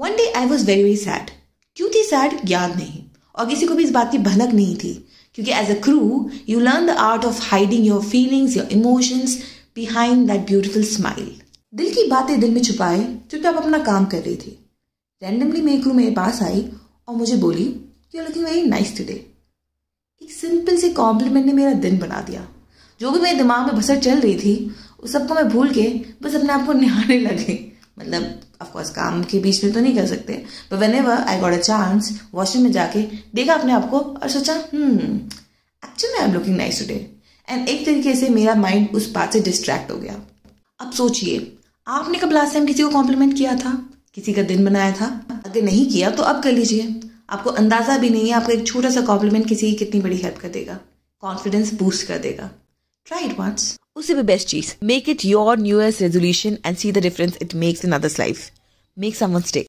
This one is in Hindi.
one day I was very very sad क्यों थी सैड याद नहीं और किसी को भी इस बात की भनक नहीं थी क्योंकि as a crew you learn the art of hiding your feelings your emotions behind that beautiful smile दिल की बातें दिल में छुपाए आप अपना काम कर रही थी रैंडमली मेरी क्रू मेरे पास आई और मुझे बोली you are looking very nice today एक सिंपल से कॉम्प्लीमेंट ने मेरा दिन बना दिया जो भी मेरे दिमाग में भसर चल रही थी उस सबको मैं भूल के बस अपने आप को निहारने लगे मतलब ऑफकोर्स काम के बीच में तो नहीं कर सकते but whenever I got a chance washroom में जाके देखा अपने आप को और सोचा actually I am looking nice today and एक तरीके से मेरा माइंड उस बात से डिस्ट्रैक्ट हो गया अब सोचिए आपने कब लास्ट टाइम किसी को कॉम्प्लीमेंट किया था किसी का दिन बनाया था अगर नहीं किया तो अब कर लीजिए आपको अंदाज़ा भी नहीं है आपका एक छोटा सा कॉम्प्लीमेंट किसी की कितनी बड़ी हेल्प कर देगा कॉन्फिडेंस बूस्ट कर देगा ट्राई इट वॉन्ट्स उससे भी बेस्ट चीज make it your new year resolution and see the difference it makes in others life make someone stay